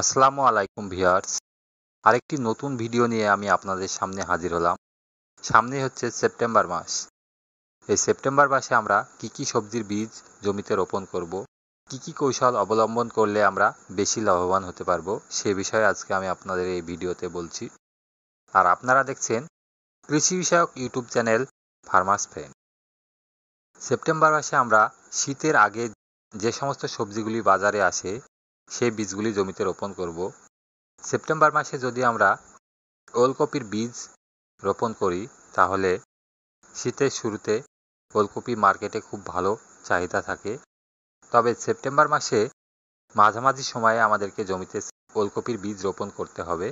আসসালামু আলাইকুম ভিয়ার্স আরেকটি নতুন ভিডিও নিয়ে আমি আপনাদের সামনে হাজির হলাম সামনে হচ্ছে সেপ্টেম্বর মাস এই সেপ্টেম্বর মাসে আমরা কি কি সবজির বীজ জমিতে রোপণ করব কি কি কৌশল অবলম্বন করলে আমরা বেশি লাভবান হতে পারবো সে বিষয়ে আজকে আমি আপনাদের এই ভিডিওতে বলছি আর আপনারা দেখছেন কৃষি বিষয়ক YouTube channel farmers friend September মাসে আমরা শীতের আগে যে সমস্ত সবজিগুলি বাজারে আসে সেই বীজগুলি জমিতে রোপণ করব সেপ্টেম্বর মাসে যদি আমরা ওলকপির বীজ রোপণ করি তাহলে শীতের শুরুতে ওলকপি মার্কেটে খুব ভালো চাহিদা থাকে তবে সেপ্টেম্বর মাসে মাঝামাঝি সময়ে আমাদেরকে জমিতে ওলকপির বীজ রোপণ করতে হবে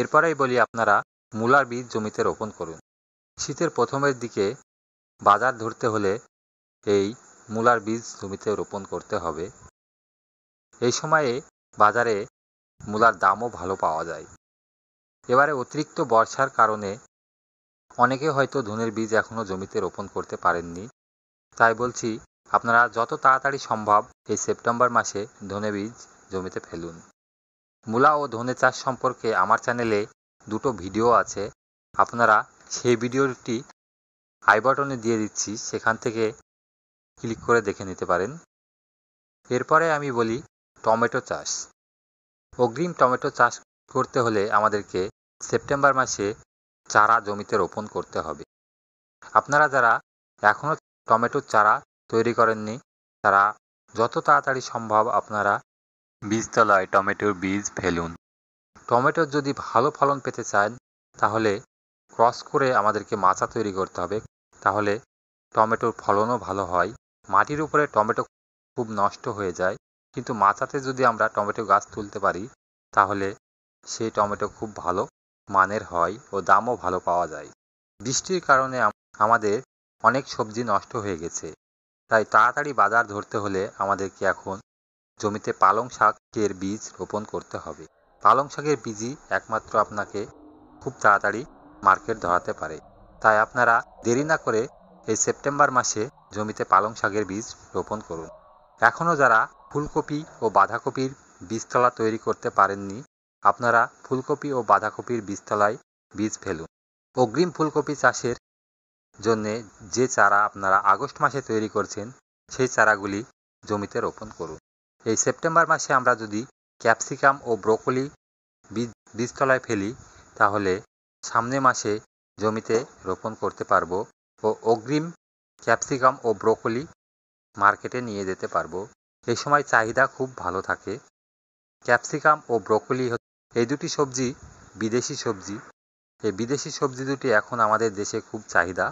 এরপরেই বলি আপনারা মূলার বীজ জমিতে রোপণ করুন শীতের প্রথমের দিকে বাজার ধরতে হলে এই মূলার বীজ জমিতে রোপণ করতে হবে এই সময়ে বাজারে মূলার দামও ভালো পাওয়া যায় এবারে অতিরিক্ত বর্ষার কারণে অনেকে হয়তো ধুনের বীজ এখনও জমিতে রোপণ করতে পারেননি তাই বলছি আপনারা যত তাড়াতাড়ি সম্ভব এই সেপ্টেম্বর মাসে ধনে বীজ জমিতে ফেলুন মূলা ও ধনে চাষ সম্পর্কে আমার চ্যানেলে দুটো ভিডিও আছে আপনারা সেই ভিডিওটি আই বাটনে দিয়ে দিচ্ছি সেখান থেকে ক্লিক করে দেখে নিতে পারেন এরপরে আমি বলি টমেটো চাষ অগ্রিম টমেটো চাষ করতে হলে আমাদেরকে সেপ্টেম্বর মাসে চারা জমিতে রোপণ করতে হবে আপনারা যারা এখনও টমেটোর চারা তৈরি করেননি তারা যত তাড়াতাড়ি সম্ভব আপনারা বীজতলায় টমেটোর বীজ ফেলুন টমেটোর যদি ভালো ফলন পেতে চান তাহলে ক্রস করে আমাদেরকে মাচা তৈরি করতে হবে তাহলে টমেটোর ফলনও ভালো হয় মাটির উপরে টমেটো খুব নষ্ট হয়ে যায় কিন্তু মাচাতে যদি আমরা টমেটো গাছ তুলতে পারি তাহলে সেই টমেটো খুব ভালো মানের হয় ও দামও ভালো পাওয়া যায় বৃষ্টির কারণে আমাদের অনেক সবজি নষ্ট হয়ে গেছে তাই তাড়াতাড়ি বাজার ধরতে হলে আমাদেরকে এখন জমিতে পালং শাকের বীজ রোপণ করতে হবে পালং শাকের বীজই একমাত্র আপনাকে খুব তাড়াতাড়ি মার্কেট ধরাতে পারে তাই আপনারা দেরি না করে এই সেপ্টেম্বর মাসে জমিতে পালং শাকের বীজ রোপণ করুন এখনও যারা ফুলকপি ও বাঁধাকপির বীজতলা তৈরি করতে পারেননি আপনারা ফুলকপি ও বাঁধাকপির বীজতলায় বীজ ফেলুন অগ্রিম ফুলকপি চাষের জন্যে যে চারা আপনারা আগস্ট মাসে তৈরি করছেন সেই চারাগুলি জমিতে রোপণ করুন এই সেপ্টেম্বর মাসে আমরা যদি ক্যাপসিকাম ও ব্রোকলি বীজ বীজতলায় ফেলি তাহলে সামনে মাসে জমিতে রোপণ করতে পারব ও অগ্রিম ক্যাপসিকাম ও ব্রোকলি মার্কেটে নিয়ে যেতে পারবো এই সময় চাহিদা খুব ভালো থাকে ক্যাপসিকাম ও ব্রকলি এই দুটি সবজি বিদেশি সবজি এই বিদেশি সবজি দুটি এখন আমাদের দেশে খুব চাহিদা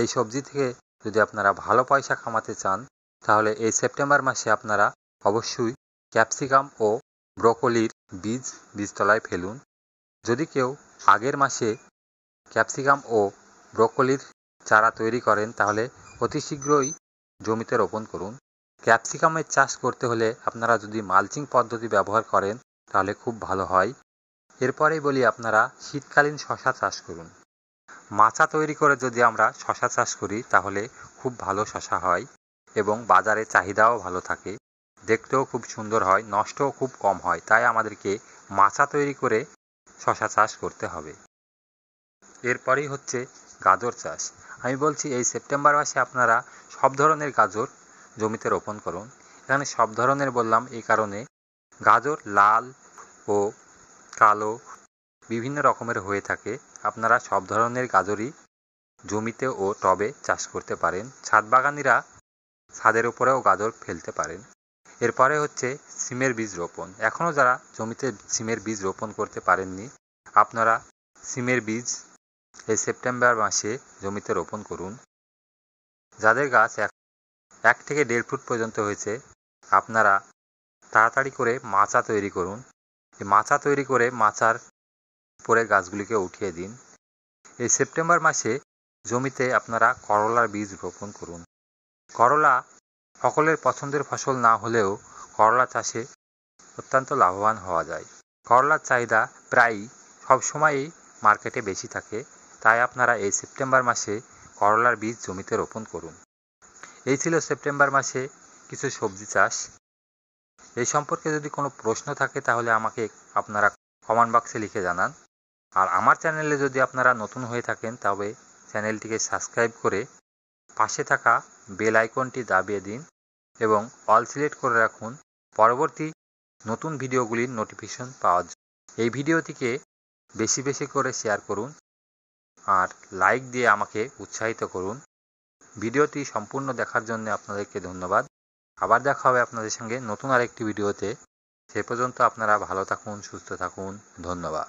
এই সবজি থেকে যদি আপনারা ভালো পয়সা কামাতে চান তাহলে এই সেপ্টেম্বর মাসে আপনারা অবশ্যই ক্যাপসিকাম ও ব্রকলির বীজ বীজতলায় ফেলুন যদি কেউ আগের মাসে ক্যাপসিকাম ও ব্রকলির চারা তৈরি করেন তাহলে অতি শীঘ্রই জমিতে রোপণ করুন ক্যাপসিকামের চাষ করতে হলে আপনারা যদি মালচিং পদ্ধতি ব্যবহার করেন তাহলে খুব ভালো হয় এরপরেই বলি আপনারা শীতকালীন শশা চাষ করুন মাচা তৈরি করে যদি আমরা শশা চাষ করি তাহলে খুব ভালো শশা হয় এবং বাজারে চাহিদাও ভালো থাকে দেখতেও খুব সুন্দর হয় নষ্টও খুব কম হয় তাই আমাদেরকে মাচা তৈরি করে শশা চাষ করতে হবে এরপরেই হচ্ছে গাজর চাষ আমি বলছি এই সেপ্টেম্বর মাসে আপনারা সব ধরনের গাজর জমিতে রোপণ করুন এখানে সব ধরনের বললাম এই কারণে গাজর লাল ও কালো বিভিন্ন রকমের হয়ে থাকে আপনারা সব ধরনের গাজরই জমিতে ও টবে চাষ করতে পারেন ছাদ বাগানিরা ছাদের উপরেও গাজর ফেলতে পারেন এরপরে হচ্ছে সিমের বীজ রোপণ এখনও যারা জমিতে সিমের বীজ রোপণ করতে পারেননি আপনারা সিমের বীজ এই সেপ্টেম্বর মাসে জমিতে রোপণ করুন যাদের গাছ এক এক থেকে দেড় ফুট পর্যন্ত হয়েছে আপনারা তাড়াতাড়ি করে মাচা তৈরি করুন মাচা তৈরি করে মাচার উপরে গাছগুলিকে উঠিয়ে দিন এই সেপ্টেম্বর মাসে জমিতে আপনারা করলার বীজ রোপণ করুন করলা সকলের পছন্দের ফসল না হলেও করলা চাষে অত্যন্ত লাভবান হওয়া যায় করলার চাহিদা প্রায়ই সবসময়ই মার্কেটে বেশি থাকে তাই আপনারা এই সেপ্টেম্বর মাসে করলার বীজ জমিতে রোপণ করুন এই ছিল সেপ্টেম্বর মাসে কিছু সবজি চাষ এই সম্পর্কে যদি কোনো প্রশ্ন থাকে তাহলে আমাকে আপনারা কমেন্ট বক্সে লিখে জানান আর আমার চ্যানেলে যদি আপনারা নতুন হয়ে থাকেন তবে চ্যানেলটিকে সাবস্ক্রাইব করে পাশে থাকা বেল আইকনটি দাবিয়ে দিন এবং অল সিলেক্ট করে রাখুন পরবর্তী নতুন ভিডিওগুলির নোটিফিকেশন পাওয়ার জন্য এই ভিডিওটিকে বেশি বেশি করে শেয়ার করুন আর লাইক দিয়ে আমাকে উৎসাহিত করুন ভিডিওটি সম্পূর্ণ দেখার জন্য আপনাদেরকে ধন্যবাদ আবার দেখা হবে আপনাদের সঙ্গে নতুন আরেকটি ভিডিওতে সে পর্যন্ত আপনারা ভালো থাকুন সুস্থ থাকুন ধন্যবাদ